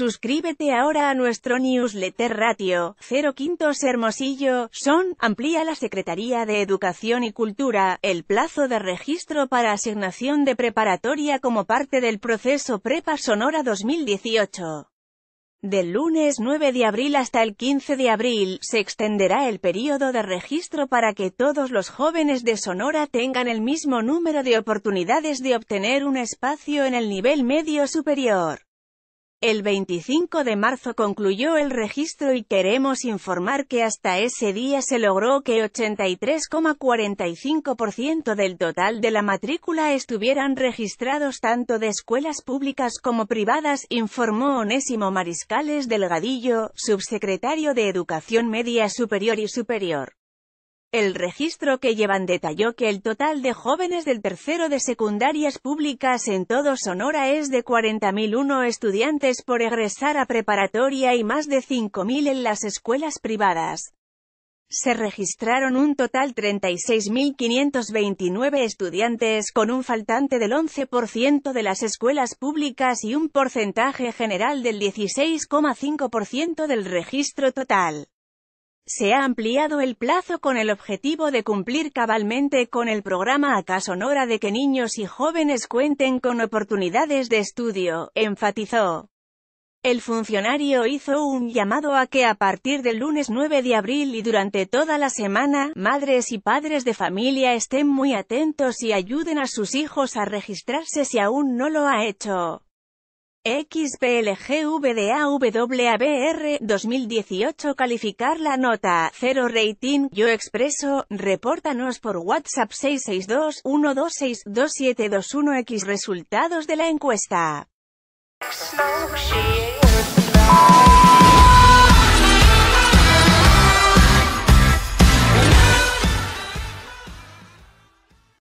Suscríbete ahora a nuestro newsletter Ratio 0 Quintos Hermosillo, Son, amplía la Secretaría de Educación y Cultura, el plazo de registro para asignación de preparatoria como parte del proceso Prepa Sonora 2018. Del lunes 9 de abril hasta el 15 de abril, se extenderá el periodo de registro para que todos los jóvenes de Sonora tengan el mismo número de oportunidades de obtener un espacio en el nivel medio superior. El 25 de marzo concluyó el registro y queremos informar que hasta ese día se logró que 83,45% del total de la matrícula estuvieran registrados tanto de escuelas públicas como privadas, informó Onésimo Mariscales Delgadillo, subsecretario de Educación Media Superior y Superior. El registro que llevan detalló que el total de jóvenes del tercero de secundarias públicas en todo Sonora es de 40.001 estudiantes por egresar a preparatoria y más de 5.000 en las escuelas privadas. Se registraron un total 36.529 estudiantes con un faltante del 11% de las escuelas públicas y un porcentaje general del 16,5% del registro total se ha ampliado el plazo con el objetivo de cumplir cabalmente con el programa ¿Acaso hora de que niños y jóvenes cuenten con oportunidades de estudio?, enfatizó. El funcionario hizo un llamado a que a partir del lunes 9 de abril y durante toda la semana, madres y padres de familia estén muy atentos y ayuden a sus hijos a registrarse si aún no lo ha hecho xplgvdawabr 2018 Calificar la nota cero Rating Yo Expreso Repórtanos por WhatsApp 662-126-2721 X Resultados de la encuesta